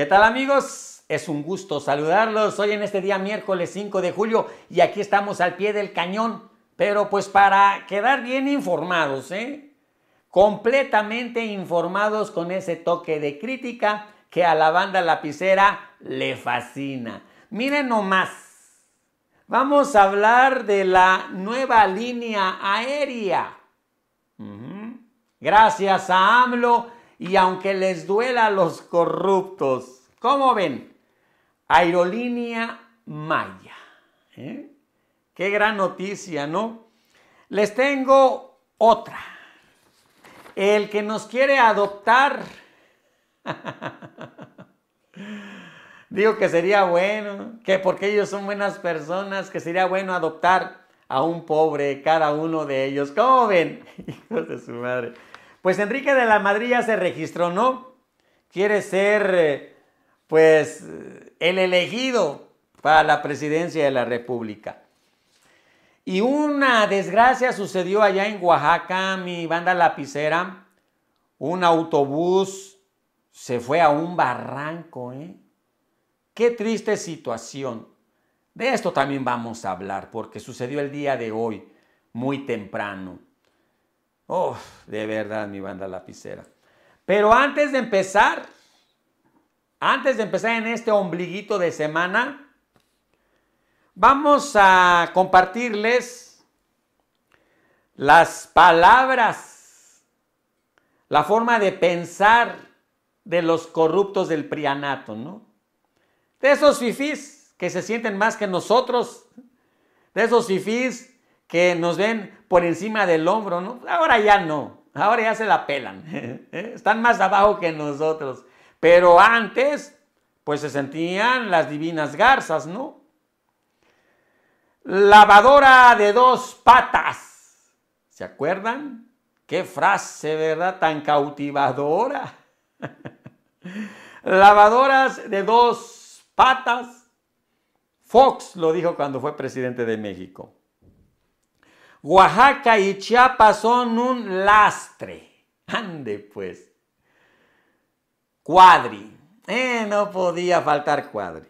¿Qué tal amigos? Es un gusto saludarlos hoy en este día miércoles 5 de julio y aquí estamos al pie del cañón, pero pues para quedar bien informados, ¿eh? completamente informados con ese toque de crítica que a la banda lapicera le fascina. Miren nomás, vamos a hablar de la nueva línea aérea. Gracias a AMLO y aunque les duela a los corruptos, ¿cómo ven? Aerolínea Maya. ¿eh? Qué gran noticia, ¿no? Les tengo otra. El que nos quiere adoptar. Digo que sería bueno, que porque ellos son buenas personas, que sería bueno adoptar a un pobre cada uno de ellos. ¿Cómo ven? Hijos de su madre. Pues Enrique de la Madrid ya se registró, ¿no? Quiere ser, eh, pues, eh, el elegido para la presidencia de la República. Y una desgracia sucedió allá en Oaxaca, mi banda lapicera. Un autobús se fue a un barranco, ¿eh? Qué triste situación. De esto también vamos a hablar porque sucedió el día de hoy, muy temprano. Oh, de verdad, mi banda lapicera. Pero antes de empezar, antes de empezar en este ombliguito de semana, vamos a compartirles las palabras, la forma de pensar de los corruptos del prianato, ¿no? De esos fifís que se sienten más que nosotros, de esos fifís que nos ven por encima del hombro, ¿no? Ahora ya no, ahora ya se la pelan, ¿eh? están más abajo que nosotros. Pero antes, pues se sentían las divinas garzas, ¿no? Lavadora de dos patas, ¿se acuerdan? Qué frase, ¿verdad? Tan cautivadora. Lavadoras de dos patas. Fox lo dijo cuando fue presidente de México. Oaxaca y Chiapas son un lastre. Ande pues. Cuadri. Eh, no podía faltar cuadri.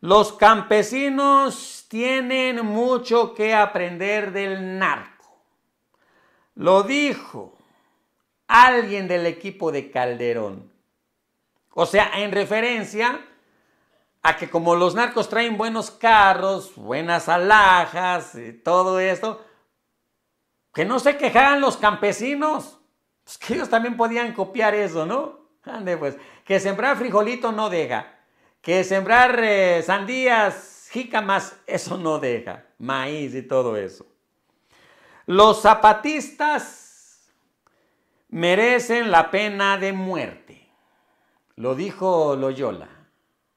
Los campesinos tienen mucho que aprender del narco. Lo dijo alguien del equipo de Calderón. O sea, en referencia a que como los narcos traen buenos carros, buenas alhajas, y eh, todo esto, que no se quejaran los campesinos. Pues que ellos también podían copiar eso, ¿no? Ande pues. Que sembrar frijolito no deja. Que sembrar eh, sandías, jícamas, eso no deja. Maíz y todo eso. Los zapatistas merecen la pena de muerte. Lo dijo Loyola.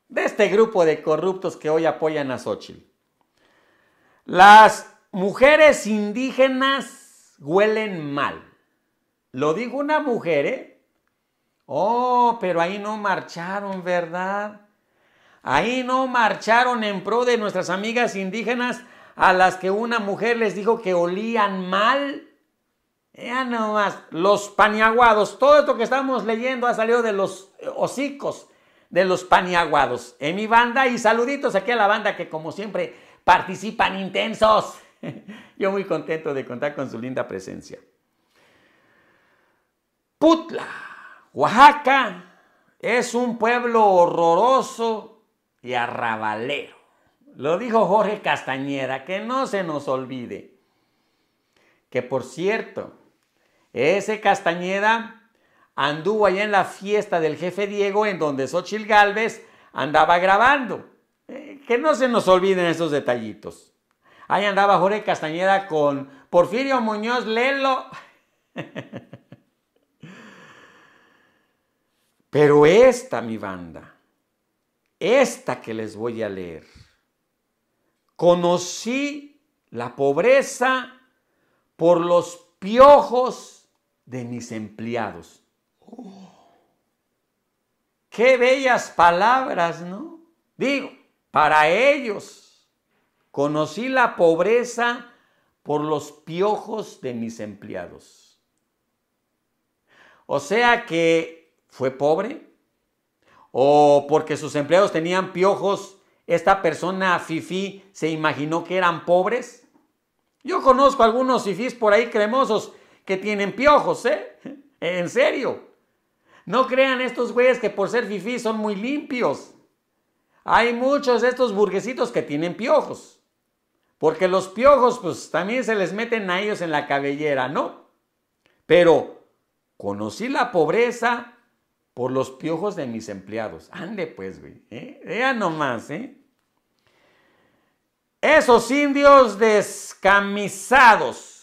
De este grupo de corruptos que hoy apoyan a Xochitl. Las mujeres indígenas huelen mal. Lo dijo una mujer, ¿eh? Oh, pero ahí no marcharon, ¿verdad? Ahí no marcharon en pro de nuestras amigas indígenas a las que una mujer les dijo que olían mal. Ya nomás, los paniaguados, todo esto que estamos leyendo ha salido de los hocicos de los paniaguados. En mi banda y saluditos aquí a la banda que como siempre participan intensos. Yo muy contento de contar con su linda presencia. Putla, Oaxaca, es un pueblo horroroso y arrabalero. Lo dijo Jorge Castañeda, que no se nos olvide. Que por cierto, ese Castañeda anduvo allá en la fiesta del jefe Diego, en donde Xochil Gálvez andaba grabando. Eh, que no se nos olviden esos detallitos. Ahí andaba Jorge Castañeda con Porfirio Muñoz Lelo. Pero esta, mi banda, esta que les voy a leer, conocí la pobreza por los piojos de mis empleados. qué bellas palabras, ¿no? Digo, para ellos Conocí la pobreza por los piojos de mis empleados. O sea que fue pobre o porque sus empleados tenían piojos, esta persona fifí se imaginó que eran pobres. Yo conozco algunos fifís por ahí cremosos que tienen piojos, ¿eh? En serio. No crean estos güeyes que por ser fifi son muy limpios. Hay muchos de estos burguesitos que tienen piojos. Porque los piojos, pues también se les meten a ellos en la cabellera, ¿no? Pero conocí la pobreza por los piojos de mis empleados. Ande pues, güey. ¿eh? nomás, ¿eh? Esos indios descamisados.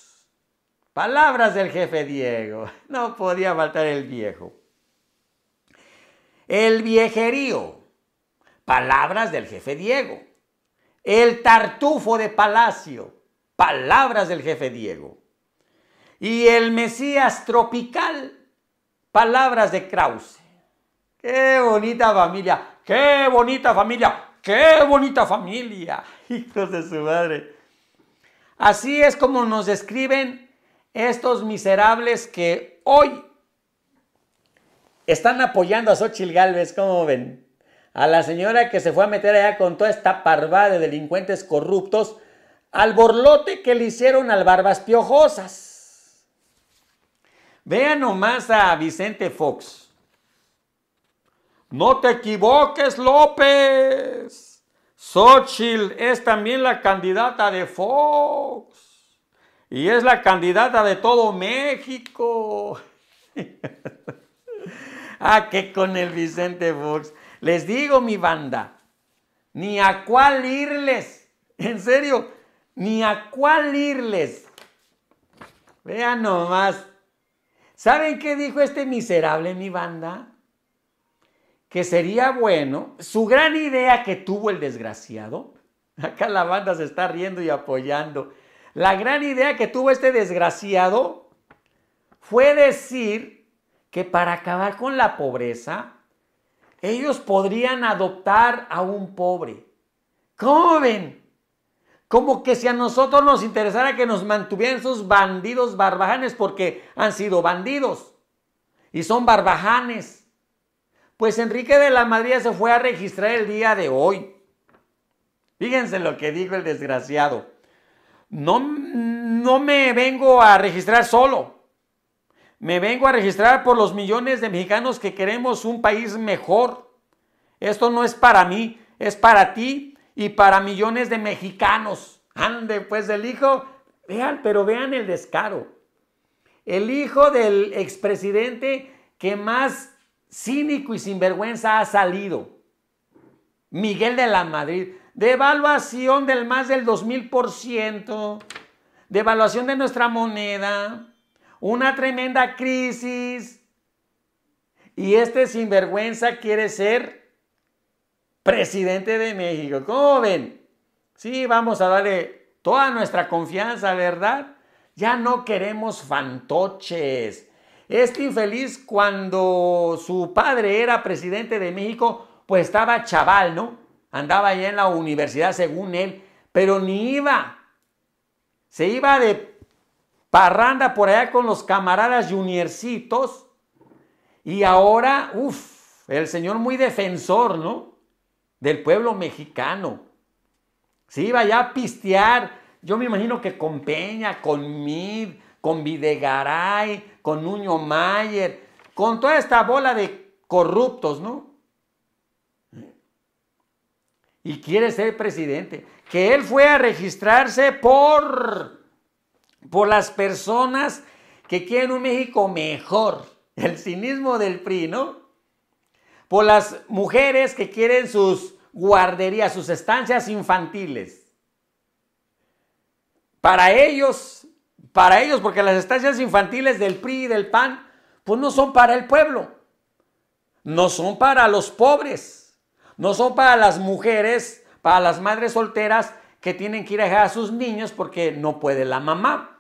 Palabras del jefe Diego. No podía faltar el viejo. El viejerío. Palabras del jefe Diego el tartufo de palacio, palabras del jefe Diego, y el Mesías tropical, palabras de Krause. ¡Qué bonita familia! ¡Qué bonita familia! ¡Qué bonita familia! Hijos de su madre. Así es como nos describen estos miserables que hoy están apoyando a Xochitl Galvez, ¿cómo ven? a la señora que se fue a meter allá con toda esta parva de delincuentes corruptos, al borlote que le hicieron al Barbas Piojosas. Vean nomás a Vicente Fox. No te equivoques, López. Xochitl es también la candidata de Fox. Y es la candidata de todo México. ah, que con el Vicente Fox. Les digo, mi banda, ni a cuál irles. En serio, ni a cuál irles. Vean nomás. ¿Saben qué dijo este miserable, mi banda? Que sería bueno, su gran idea que tuvo el desgraciado, acá la banda se está riendo y apoyando, la gran idea que tuvo este desgraciado fue decir que para acabar con la pobreza ellos podrían adoptar a un pobre. ¿Cómo ven? Como que si a nosotros nos interesara que nos mantuvieran esos bandidos barbajanes porque han sido bandidos y son barbajanes. Pues Enrique de la Madrid se fue a registrar el día de hoy. Fíjense lo que dijo el desgraciado. No, no me vengo a registrar solo. Me vengo a registrar por los millones de mexicanos que queremos un país mejor. Esto no es para mí, es para ti y para millones de mexicanos. Ande, pues del hijo, vean, pero vean el descaro. El hijo del expresidente que más cínico y sinvergüenza ha salido. Miguel de la Madrid. Devaluación del más del 2000%. Devaluación de nuestra moneda una tremenda crisis y este sinvergüenza quiere ser presidente de México. ¿Cómo ven? Sí, vamos a darle toda nuestra confianza, ¿verdad? Ya no queremos fantoches. Este infeliz cuando su padre era presidente de México, pues estaba chaval, ¿no? Andaba ya en la universidad según él, pero ni iba. Se iba de Barranda por allá con los camaradas juniorcitos. Y ahora, uff, el señor muy defensor, ¿no? Del pueblo mexicano. Se iba ya a pistear, yo me imagino que con Peña, con Mid, con Videgaray, con Nuño Mayer, con toda esta bola de corruptos, ¿no? Y quiere ser presidente. Que él fue a registrarse por por las personas que quieren un México mejor. El cinismo del PRI, ¿no? Por las mujeres que quieren sus guarderías, sus estancias infantiles. Para ellos, para ellos, porque las estancias infantiles del PRI y del PAN, pues no son para el pueblo, no son para los pobres, no son para las mujeres, para las madres solteras que tienen que ir a dejar a sus niños porque no puede la mamá.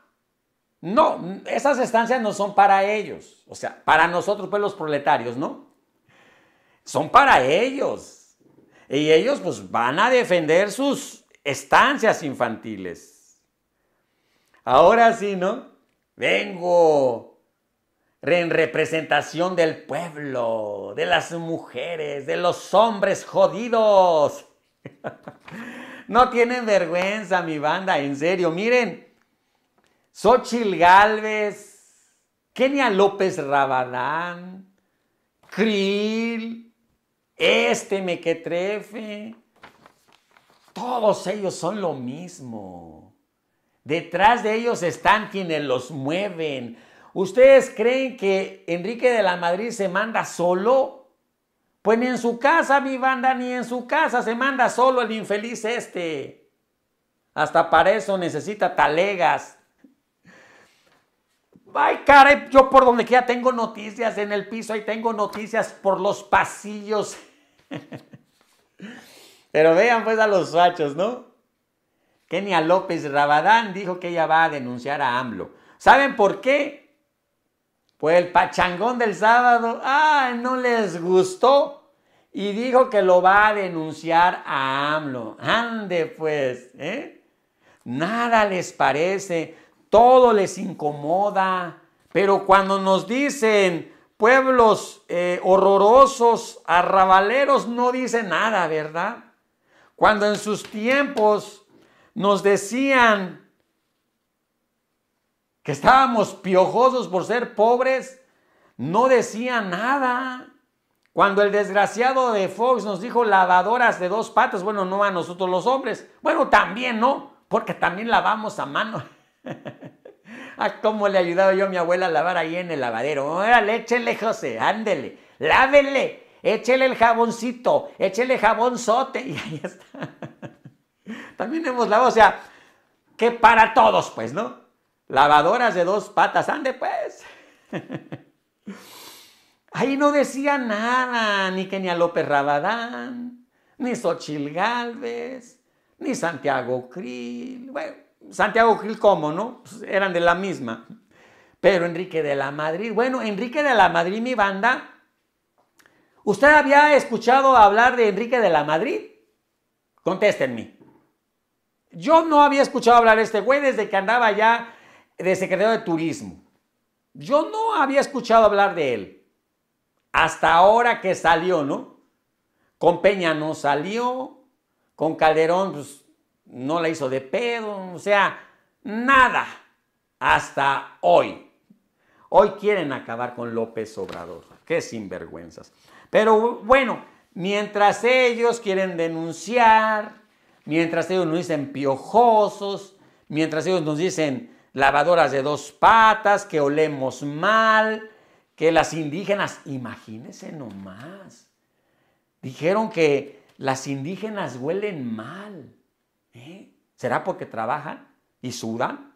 No, esas estancias no son para ellos. O sea, para nosotros, pues los proletarios, ¿no? Son para ellos. Y ellos pues van a defender sus estancias infantiles. Ahora sí, ¿no? Vengo en representación del pueblo, de las mujeres, de los hombres jodidos. no tienen vergüenza mi banda, en serio, miren. Xochil Galvez, Kenia López Rabadán, Krill, este mequetrefe, todos ellos son lo mismo. Detrás de ellos están quienes los mueven. ¿Ustedes creen que Enrique de la Madrid se manda solo? Pues ni en su casa, mi banda, ni en su casa se manda solo el infeliz este. Hasta para eso necesita talegas Ay, caray, yo por donde quiera tengo noticias en el piso y tengo noticias por los pasillos. Pero vean pues a los fachos, ¿no? Kenia López Rabadán dijo que ella va a denunciar a AMLO. ¿Saben por qué? Pues el pachangón del sábado, ah, no les gustó y dijo que lo va a denunciar a AMLO. Ande pues, ¿eh? Nada les parece todo les incomoda. Pero cuando nos dicen pueblos eh, horrorosos, arrabaleros, no dice nada, ¿verdad? Cuando en sus tiempos nos decían que estábamos piojosos por ser pobres, no decía nada. Cuando el desgraciado de Fox nos dijo lavadoras de dos patas, bueno, no a nosotros los hombres, bueno, también no, porque también lavamos a mano. ah, cómo le ayudaba yo a mi abuela a lavar ahí en el lavadero. Órale, échele, José, ándele, lávele, échele el jaboncito, échele jabonzote. Y ahí está. También hemos lavado, o sea, que para todos, pues, ¿no? Lavadoras de dos patas, ande pues. Ahí no decía nada, ni Kenia López Rabadán, ni Xochil Galvez, ni Santiago Krill. Bueno, Santiago Gil, ¿cómo, no? Pues, eran de la misma. Pero Enrique de la Madrid, bueno, Enrique de la Madrid, mi banda, ¿usted había escuchado hablar de Enrique de la Madrid? Contéstenme. Yo no había escuchado hablar de este güey desde que andaba ya de secretario de turismo. Yo no había escuchado hablar de él. Hasta ahora que salió, ¿no? Con Peña no salió, con Calderón, pues no la hizo de pedo, o sea, nada hasta hoy. Hoy quieren acabar con López Obrador, qué sinvergüenzas. Pero bueno, mientras ellos quieren denunciar, mientras ellos nos dicen piojosos, mientras ellos nos dicen lavadoras de dos patas, que olemos mal, que las indígenas, imagínense nomás, dijeron que las indígenas huelen mal. ¿Eh? ¿Será porque trabajan y sudan?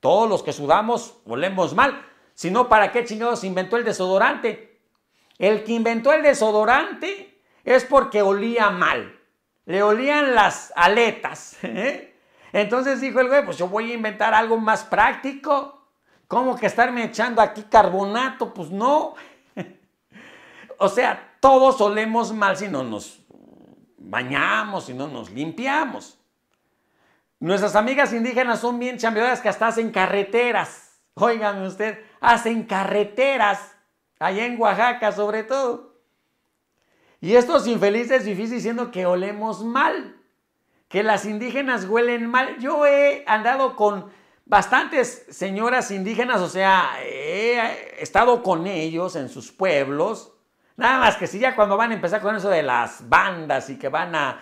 Todos los que sudamos olemos mal. Si no, ¿para qué chingados inventó el desodorante? El que inventó el desodorante es porque olía mal. Le olían las aletas. ¿eh? Entonces dijo el güey, pues yo voy a inventar algo más práctico. ¿Cómo que estarme echando aquí carbonato? Pues no. o sea, todos olemos mal si no nos bañamos, si no nos limpiamos. Nuestras amigas indígenas son bien chambeadas que hasta hacen carreteras. Óigame usted, hacen carreteras. Allá en Oaxaca sobre todo. Y estos infelices difícil diciendo que olemos mal. Que las indígenas huelen mal. Yo he andado con bastantes señoras indígenas, o sea, he estado con ellos en sus pueblos. Nada más que si ya cuando van a empezar con eso de las bandas y que van a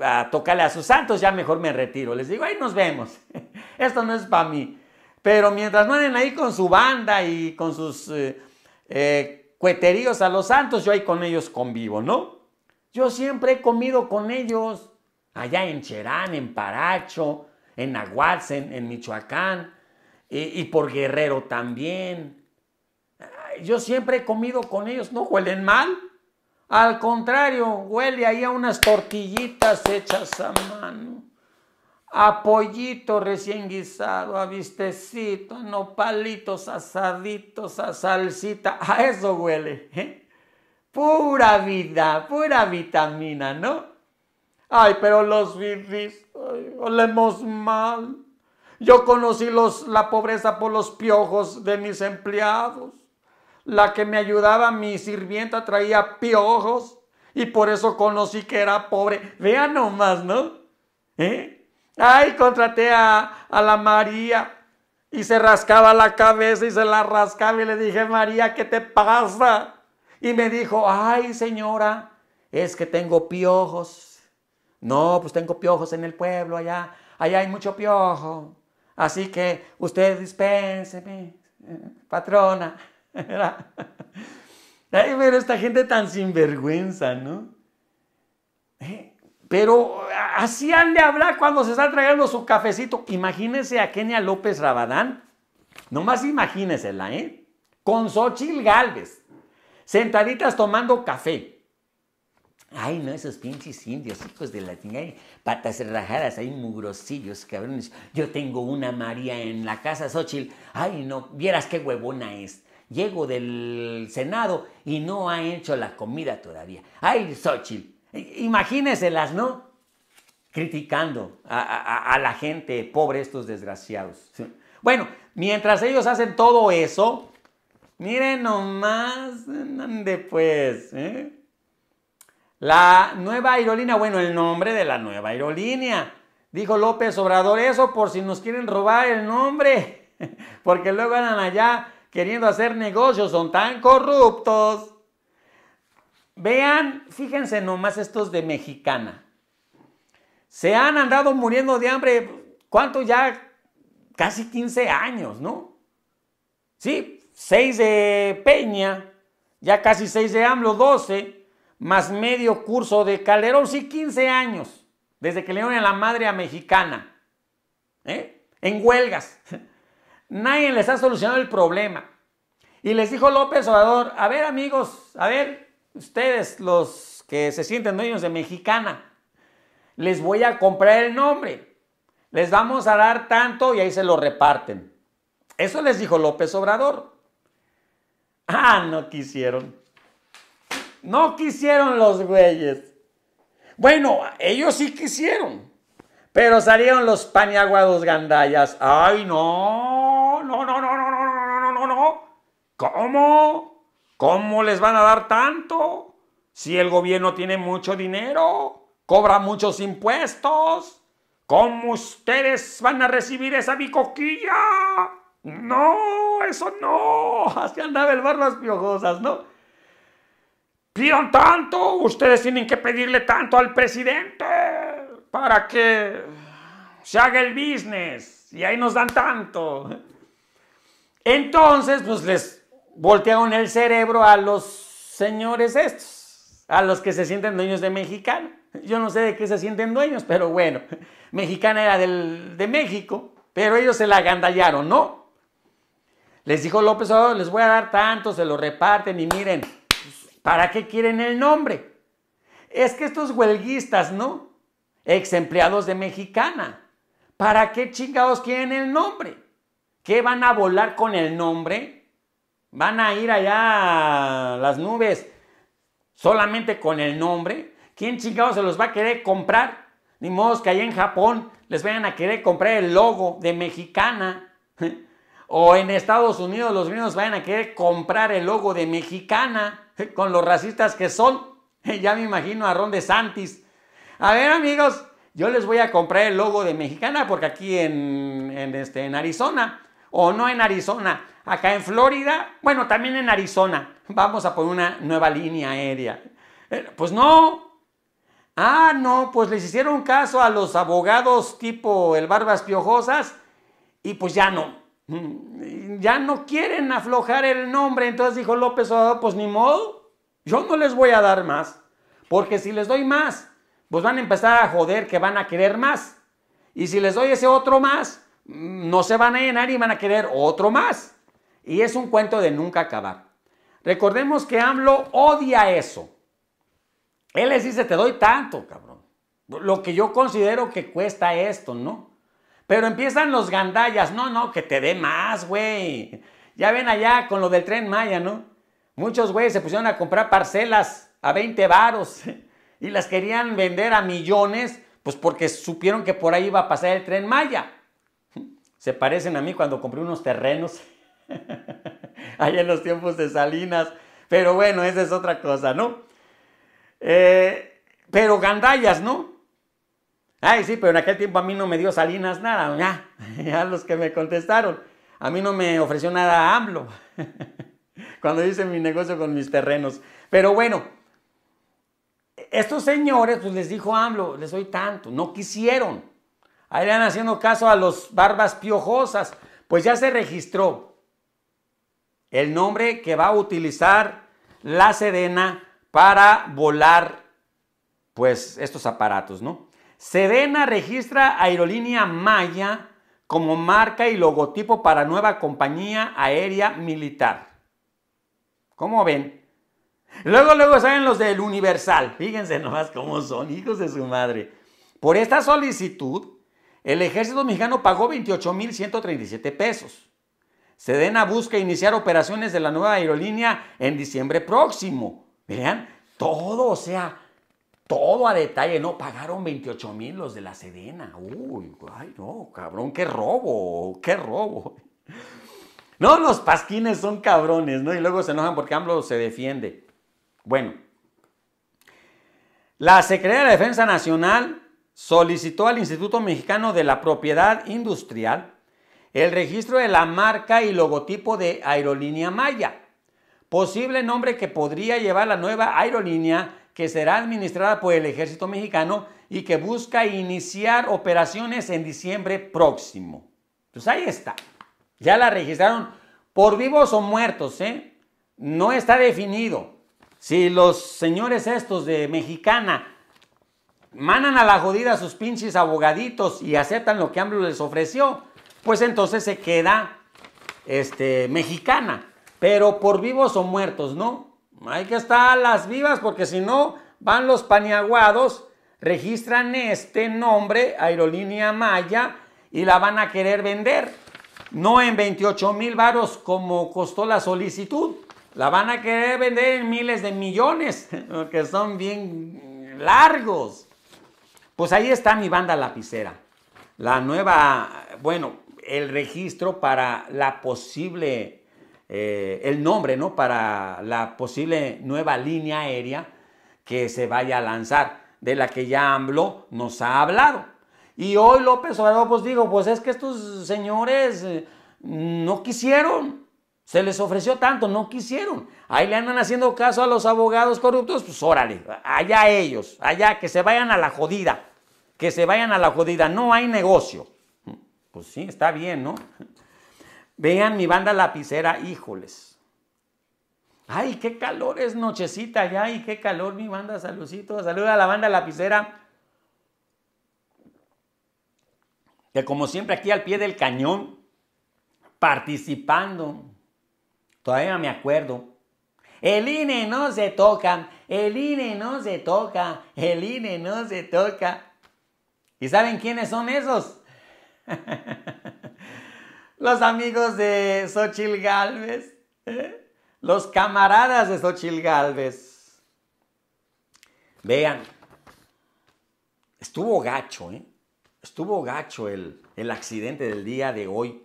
a tocarle a sus santos, ya mejor me retiro. Les digo, ahí nos vemos. Esto no es para mí. Pero mientras mueren ahí con su banda y con sus eh, eh, cueteríos a los santos, yo ahí con ellos convivo, ¿no? Yo siempre he comido con ellos. Allá en Cherán, en Paracho, en Nahuatl, en, Michoacán. y, por Guerrero también. Yo siempre he comido con ellos. No huelen mal. Al contrario, huele ahí a unas tortillitas hechas a mano, a pollito recién guisado, a vistecito, a nopalitos asaditos, a salsita, a eso huele. ¿eh? Pura vida, pura vitamina, ¿no? Ay, pero los virris, olemos mal. Yo conocí los, la pobreza por los piojos de mis empleados la que me ayudaba, mi sirvienta traía piojos y por eso conocí que era pobre. Vean nomás, ¿no? ¿Eh? Ay, contraté a, a la María y se rascaba la cabeza y se la rascaba y le dije, María, ¿qué te pasa? Y me dijo, ay, señora, es que tengo piojos. No, pues tengo piojos en el pueblo allá. Allá hay mucho piojo. Así que usted dispénseme, eh, patrona. Ay, pero esta gente tan sinvergüenza, ¿no? Eh, pero así han de hablar cuando se está tragando su cafecito. Imagínese a Kenia López Rabadán. Nomás imagínesela, ¿eh? Con Xochil Galvez. Sentaditas tomando café. Ay, no, esos pinches indios, hijos de la tinga. patas rajadas, hay mugrosillos, cabrones. Yo tengo una María en la casa, Xochil. Ay, no, vieras qué huevona es llego del Senado y no ha hecho la comida todavía. Ay, Xochitl, imagínenselas, ¿no? Criticando a, la gente pobre, estos desgraciados. Bueno, mientras ellos hacen todo eso, miren nomás, ¿dónde pues, ¿eh? La nueva aerolínea, bueno, el nombre de la nueva aerolínea. Dijo López Obrador eso por si nos quieren robar el nombre, porque luego andan allá queriendo hacer negocios, son tan corruptos. Vean, fíjense nomás estos de mexicana. Se han andado muriendo de hambre, ¿cuánto ya? Casi 15 años, ¿no? Sí, 6 de Peña, ya casi 6 de AMLO, 12, más medio curso de Calderón, sí, 15 años, desde que le dieron a la madre a mexicana, ¿eh? en huelgas. Nadie les ha solucionado el problema. Y les dijo López Obrador, a ver amigos, a ver ustedes los que se sienten dueños de Mexicana, les voy a comprar el nombre, les vamos a dar tanto y ahí se lo reparten. Eso les dijo López Obrador. Ah, no quisieron. No quisieron los güeyes. Bueno, ellos sí quisieron, pero salieron los paniaguados gandallas. ¡Ay, no! ¿Cómo? ¿Cómo les van a dar tanto? Si el gobierno tiene mucho dinero, cobra muchos impuestos. ¿Cómo ustedes van a recibir esa bicoquilla? No, eso no. Así andaba el barras piojosas, ¿no? Pidan tanto, ustedes tienen que pedirle tanto al presidente para que se haga el business y ahí nos dan tanto. Entonces, pues les voltearon el cerebro a los señores estos, a los que se sienten dueños de Mexicana. Yo no sé de qué se sienten dueños, pero bueno, Mexicana era de México, pero ellos se la agandallaron, ¿no? Les dijo López Obrador, les voy a dar tanto, se lo reparten y miren, ¿para qué quieren el nombre? Es que estos huelguistas, ¿no? Ex empleados de Mexicana, ¿para qué chingados quieren el nombre? ¿Qué van a volar con el nombre? van a ir allá las nubes solamente con el nombre. ¿Quién chingado se los va a querer comprar? Ni modo que allá en Japón les vayan a querer comprar el logo de mexicana. O en Estados Unidos los mismos vayan a querer comprar el logo de mexicana con los racistas que son. Ya me imagino a Ron de Santis. A ver amigos, yo les voy a comprar el logo de mexicana porque aquí en, en, este, en Arizona o no en Arizona, acá en Florida, bueno, también en Arizona, vamos a poner una nueva línea aérea. Eh, pues no. Ah, no, pues les hicieron caso a los abogados tipo el Barbas Piojosas y pues ya no. Mm, ya no quieren aflojar el nombre, entonces dijo López Obrador, pues ni modo, yo no les voy a dar más, porque si les doy más, pues van a empezar a joder que van a querer más. Y si les doy ese otro más, no se van a llenar y van a querer otro más. Y es un cuento de nunca acabar. Recordemos que AMLO odia eso. Él les dice, te doy tanto, cabrón. Lo que yo considero que cuesta esto, ¿no? Pero empiezan los gandallas, no, no, que te dé más, güey. Ya ven allá con lo del tren Maya, ¿no? Muchos güeyes se pusieron a comprar parcelas a 20 varos y las querían vender a millones, pues porque supieron que por ahí iba a pasar el tren Maya. Se parecen a mí cuando compré unos terrenos allá en los tiempos de Salinas. Pero bueno, esa es otra cosa, ¿no? Eh, pero gandallas, ¿no? Ay, sí, pero en aquel tiempo a mí no me dio Salinas nada, ya, ya los que me contestaron. A mí no me ofreció nada AMLO cuando hice mi negocio con mis terrenos. Pero bueno, estos señores, pues les dijo AMLO, les doy tanto, no quisieron. Ahí le haciendo caso a los barbas piojosas. Pues ya se registró el nombre que va a utilizar la Sedena para volar pues estos aparatos, ¿no? Sedena registra aerolínea Maya como marca y logotipo para nueva compañía aérea militar. ¿Cómo ven? Luego, luego salen los del Universal. Fíjense nomás cómo son, hijos de su madre. Por esta solicitud, el ejército mexicano pagó 28.137 pesos. Sedena busca e iniciar operaciones de la nueva aerolínea en diciembre próximo. Vean, todo, o sea, todo a detalle. No, pagaron 28 mil los de la Sedena. Uy, ay, no, cabrón, qué robo, qué robo. No, los pasquines son cabrones, ¿no? Y luego se enojan porque AMLO se defiende. Bueno, la Secretaría de Defensa Nacional solicitó al Instituto Mexicano de la Propiedad Industrial el registro de la marca y logotipo de Aerolínea Maya, posible nombre que podría llevar la nueva aerolínea que será administrada por el ejército mexicano y que busca iniciar operaciones en diciembre próximo. Pues ahí está. Ya la registraron por vivos o muertos, ¿eh? No está definido. Si los señores estos de Mexicana manan a la jodida a sus pinches abogaditos y aceptan lo que AMLO les ofreció, pues entonces se queda este, mexicana. Pero por vivos o muertos, ¿no? Hay que estar a las vivas porque si no van los paniaguados, registran este nombre, Aerolínea Maya, y la van a querer vender. No en 28 mil varos como costó la solicitud. La van a querer vender en miles de millones, que son bien largos. Pues ahí está mi banda lapicera. La nueva, bueno, el registro para la posible, eh, el nombre, ¿no? Para la posible nueva línea aérea que se vaya a lanzar, de la que ya AMLO nos ha hablado. Y hoy López Obrador, pues digo, pues es que estos señores eh, no quisieron, se les ofreció tanto, no quisieron. Ahí le andan haciendo caso a los abogados corruptos, pues órale, allá ellos, allá que se vayan a la jodida que se vayan a la jodida, no hay negocio. Pues sí, está bien, ¿no? Vean mi banda lapicera, híjoles. Ay, qué calor es nochecita ya, y qué calor mi banda, saludito, saluda a la banda lapicera. Que como siempre aquí al pie del cañón, participando, todavía me acuerdo, el INE no se toca, el INE no se toca, el INE no se toca. ¿Y saben quiénes son esos? los amigos de Xochil Galvez, ¿eh? los camaradas de Xochil Galvez. Vean, estuvo gacho, ¿eh? Estuvo gacho el, el accidente del día de hoy.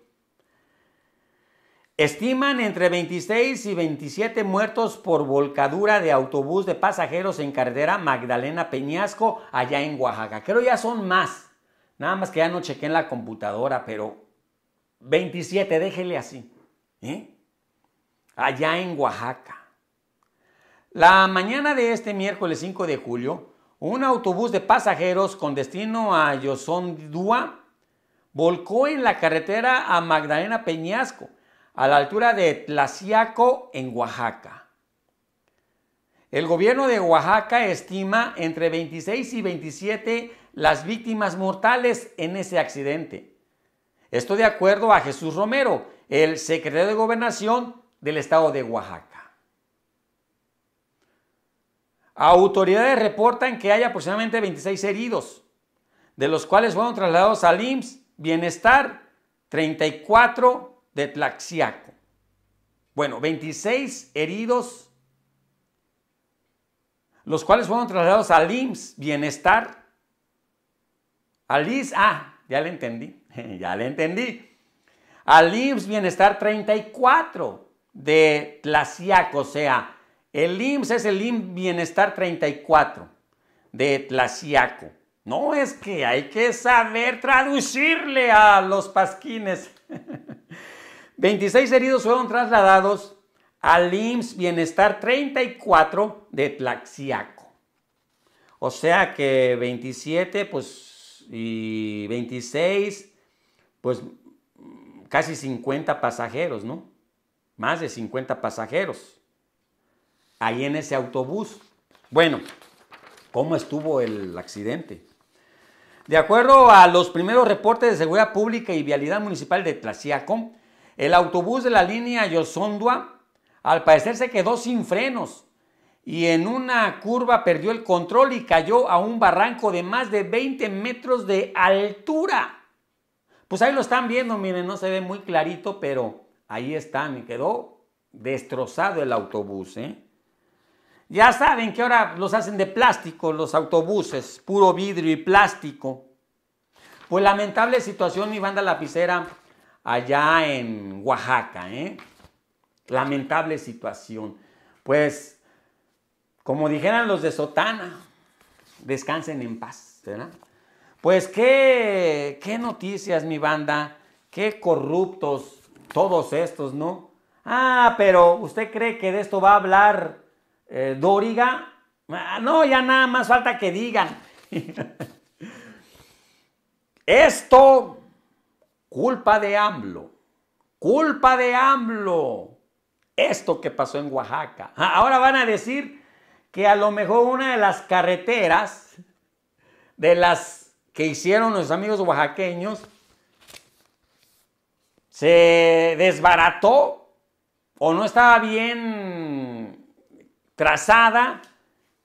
Estiman entre 26 y 27 muertos por volcadura de autobús de pasajeros en carretera Magdalena Peñasco, allá en Oaxaca. Creo ya son más. Nada más que ya no chequé en la computadora, pero 27, déjele así. ¿eh? Allá en Oaxaca. La mañana de este miércoles 5 de julio, un autobús de pasajeros con destino a Yosondúa volcó en la carretera a Magdalena Peñasco a la altura de Tlaciaco, en Oaxaca. El gobierno de Oaxaca estima entre 26 y 27 las víctimas mortales en ese accidente. Esto de acuerdo a Jesús Romero, el secretario de Gobernación del estado de Oaxaca. Autoridades reportan que hay aproximadamente 26 heridos, de los cuales fueron trasladados al IMSS Bienestar 34 de Tlaxiaco. Bueno, 26 heridos, los cuales fueron trasladados al IMSS Bienestar. Al IMSS, ah, ya le entendí, ya le entendí. Al IMSS Bienestar 34 de Tlaxiaco, o sea, el IMSS es el IMSS Bienestar 34 de Tlaxiaco. No es que hay que saber traducirle a los pasquines. 26 heridos fueron trasladados al IMSS Bienestar 34 de Tlaxiaco. O sea que 27 pues, y 26, pues casi 50 pasajeros, ¿no? Más de 50 pasajeros. Ahí en ese autobús. Bueno, ¿cómo estuvo el accidente? De acuerdo a los primeros reportes de seguridad pública y vialidad municipal de Tlaxiaco, el autobús de la línea Yosondua al parecer se quedó sin frenos y en una curva perdió el control y cayó a un barranco de más de 20 metros de altura. Pues ahí lo están viendo, miren, no se ve muy clarito, pero ahí están y quedó destrozado el autobús. ¿eh? Ya saben que ahora los hacen de plástico los autobuses, puro vidrio y plástico. Pues lamentable situación, mi banda lapicera allá en Oaxaca. ¿eh? Lamentable situación. Pues, como dijeran los de Sotana, descansen en paz. ¿verdad? Pues, ¿qué, qué noticias, mi banda. Qué corruptos todos estos, ¿no? Ah, pero ¿usted cree que de esto va a hablar Doriga? Eh, Dóriga? Ah, no, ya nada más falta que digan. esto Culpa de AMLO. Culpa de AMLO. Esto que pasó en Oaxaca. Ah, ahora van a decir que a lo mejor una de las carreteras de las que hicieron los amigos oaxaqueños se desbarató o no estaba bien trazada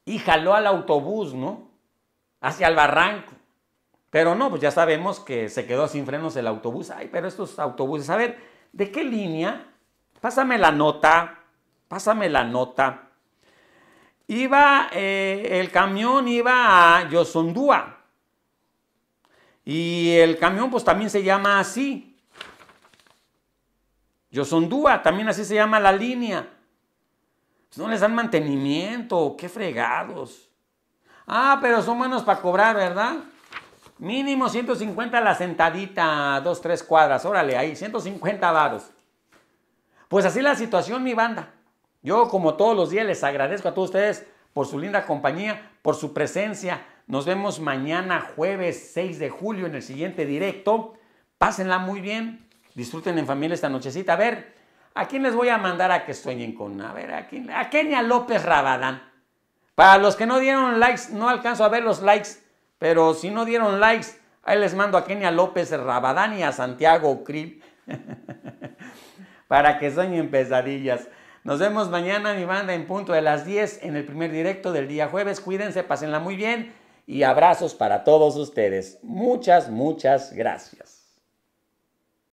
y jaló al autobús, ¿no? Hacia el barranco. Pero no, pues ya sabemos que se quedó sin frenos el autobús. Ay, pero estos autobuses, a ver, ¿de qué línea? Pásame la nota, pásame la nota. Iba, eh, el camión iba a Yosondúa. Y el camión pues también se llama así. Yosondúa, también así se llama la línea. Pues, no les dan mantenimiento, qué fregados. Ah, pero son buenos para cobrar, ¿verdad? Mínimo 150 la sentadita, dos, tres cuadras, órale, ahí, 150 varos. Pues así la situación, mi banda. Yo, como todos los días, les agradezco a todos ustedes por su linda compañía, por su presencia. Nos vemos mañana, jueves 6 de julio, en el siguiente directo. Pásenla muy bien, disfruten en familia esta nochecita. A ver, ¿a quién les voy a mandar a que sueñen con? A ver, ¿a quién? A Kenia López Rabadán. Para los que no dieron likes, no alcanzo a ver los likes. Pero si no dieron likes, ahí les mando a Kenia López Rabadán y a Santiago Crip para que sueñen pesadillas. Nos vemos mañana, mi banda, en punto de las 10 en el primer directo del día jueves. Cuídense, pásenla muy bien y abrazos para todos ustedes. Muchas, muchas gracias.